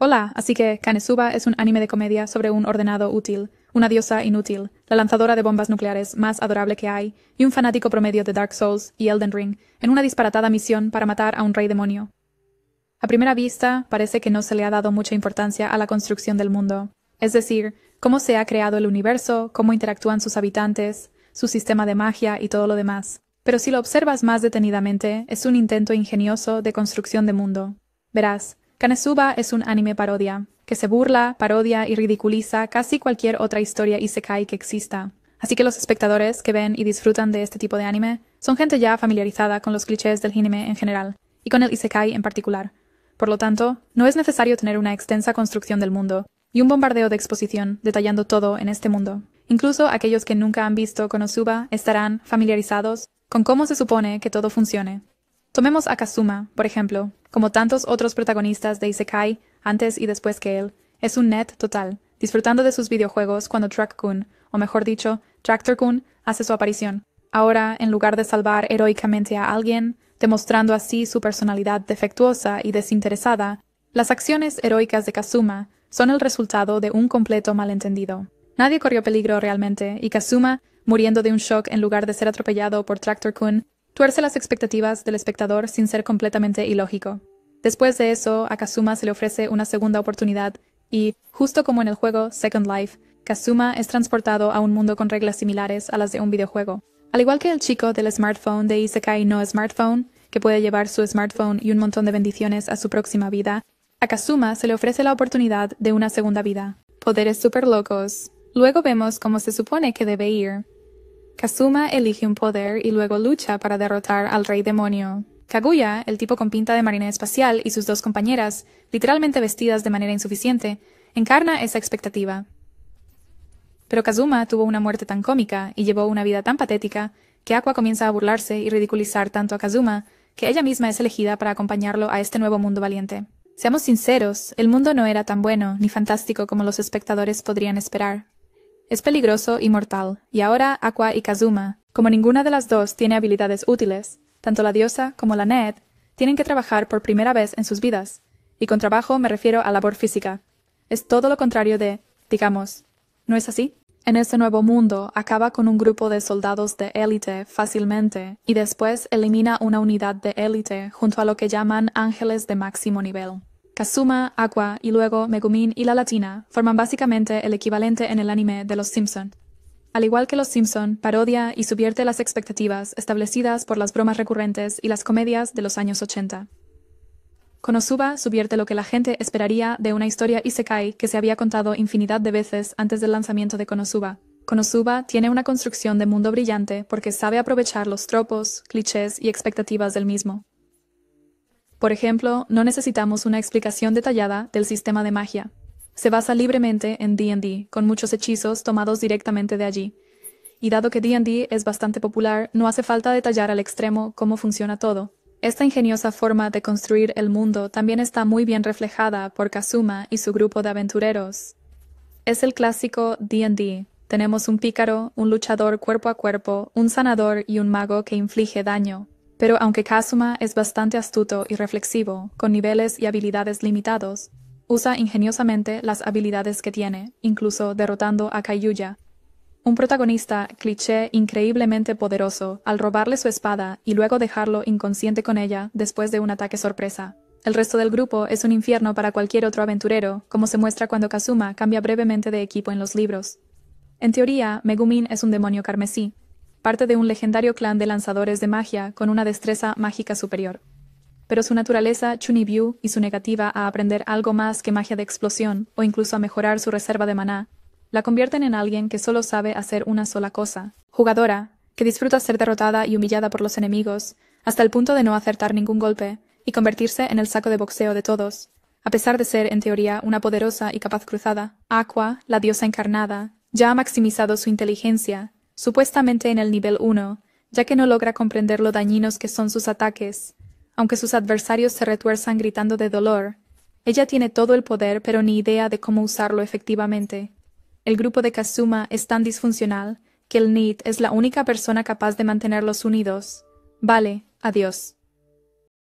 Hola, así que Kanesuba es un anime de comedia sobre un ordenado útil, una diosa inútil, la lanzadora de bombas nucleares más adorable que hay, y un fanático promedio de Dark Souls y Elden Ring, en una disparatada misión para matar a un rey demonio. A primera vista, parece que no se le ha dado mucha importancia a la construcción del mundo, es decir, cómo se ha creado el universo, cómo interactúan sus habitantes, su sistema de magia y todo lo demás. Pero si lo observas más detenidamente, es un intento ingenioso de construcción de mundo. Verás, Kanesuba es un anime parodia, que se burla, parodia y ridiculiza casi cualquier otra historia isekai que exista. Así que los espectadores que ven y disfrutan de este tipo de anime son gente ya familiarizada con los clichés del anime en general, y con el isekai en particular. Por lo tanto, no es necesario tener una extensa construcción del mundo, y un bombardeo de exposición detallando todo en este mundo. Incluso aquellos que nunca han visto Konosuba estarán familiarizados con cómo se supone que todo funcione, Tomemos a Kazuma, por ejemplo. Como tantos otros protagonistas de Isekai, antes y después que él, es un net total, disfrutando de sus videojuegos cuando Track-kun, o mejor dicho, Tractor-kun, hace su aparición. Ahora, en lugar de salvar heroicamente a alguien, demostrando así su personalidad defectuosa y desinteresada, las acciones heroicas de Kazuma son el resultado de un completo malentendido. Nadie corrió peligro realmente, y Kazuma, muriendo de un shock en lugar de ser atropellado por Tractor Kun, Tuerce las expectativas del espectador sin ser completamente ilógico. Después de eso, a Kazuma se le ofrece una segunda oportunidad y, justo como en el juego Second Life, Kazuma es transportado a un mundo con reglas similares a las de un videojuego. Al igual que el chico del smartphone de Isekai no smartphone, que puede llevar su smartphone y un montón de bendiciones a su próxima vida, a Kazuma se le ofrece la oportunidad de una segunda vida. Poderes super locos. Luego vemos cómo se supone que debe ir, Kazuma elige un poder y luego lucha para derrotar al rey demonio. Kaguya, el tipo con pinta de marina espacial, y sus dos compañeras, literalmente vestidas de manera insuficiente, encarna esa expectativa. Pero Kazuma tuvo una muerte tan cómica y llevó una vida tan patética que Aqua comienza a burlarse y ridiculizar tanto a Kazuma que ella misma es elegida para acompañarlo a este nuevo mundo valiente. Seamos sinceros, el mundo no era tan bueno ni fantástico como los espectadores podrían esperar. Es peligroso y mortal, y ahora Aqua y Kazuma, como ninguna de las dos tiene habilidades útiles, tanto la diosa como la Ned tienen que trabajar por primera vez en sus vidas, y con trabajo me refiero a labor física. Es todo lo contrario de, digamos, ¿no es así? En este nuevo mundo acaba con un grupo de soldados de élite fácilmente y después elimina una unidad de élite junto a lo que llaman ángeles de máximo nivel. Kazuma, Aqua y luego Megumin y la Latina forman básicamente el equivalente en el anime de Los Simpson. Al igual que Los Simpson, parodia y subvierte las expectativas establecidas por las bromas recurrentes y las comedias de los años 80. Konosuba subvierte lo que la gente esperaría de una historia isekai que se había contado infinidad de veces antes del lanzamiento de Konosuba. Konosuba tiene una construcción de mundo brillante porque sabe aprovechar los tropos, clichés y expectativas del mismo. Por ejemplo, no necesitamos una explicación detallada del sistema de magia. Se basa libremente en D&D, con muchos hechizos tomados directamente de allí. Y dado que D&D es bastante popular, no hace falta detallar al extremo cómo funciona todo. Esta ingeniosa forma de construir el mundo también está muy bien reflejada por Kazuma y su grupo de aventureros. Es el clásico D&D. Tenemos un pícaro, un luchador cuerpo a cuerpo, un sanador y un mago que inflige daño. Pero aunque Kazuma es bastante astuto y reflexivo, con niveles y habilidades limitados, usa ingeniosamente las habilidades que tiene, incluso derrotando a Kaiyuya, un protagonista cliché increíblemente poderoso al robarle su espada y luego dejarlo inconsciente con ella después de un ataque sorpresa. El resto del grupo es un infierno para cualquier otro aventurero, como se muestra cuando Kazuma cambia brevemente de equipo en los libros. En teoría, Megumin es un demonio carmesí, parte de un legendario clan de lanzadores de magia con una destreza mágica superior. Pero su naturaleza Chunibyu y su negativa a aprender algo más que magia de explosión o incluso a mejorar su reserva de maná, la convierten en alguien que solo sabe hacer una sola cosa, jugadora, que disfruta ser derrotada y humillada por los enemigos, hasta el punto de no acertar ningún golpe, y convertirse en el saco de boxeo de todos, a pesar de ser, en teoría, una poderosa y capaz cruzada, Aqua, la diosa encarnada, ya ha maximizado su inteligencia, supuestamente en el nivel 1, ya que no logra comprender lo dañinos que son sus ataques. Aunque sus adversarios se retuerzan gritando de dolor, ella tiene todo el poder pero ni idea de cómo usarlo efectivamente. El grupo de Kazuma es tan disfuncional que el Nid es la única persona capaz de mantenerlos unidos. Vale, adiós.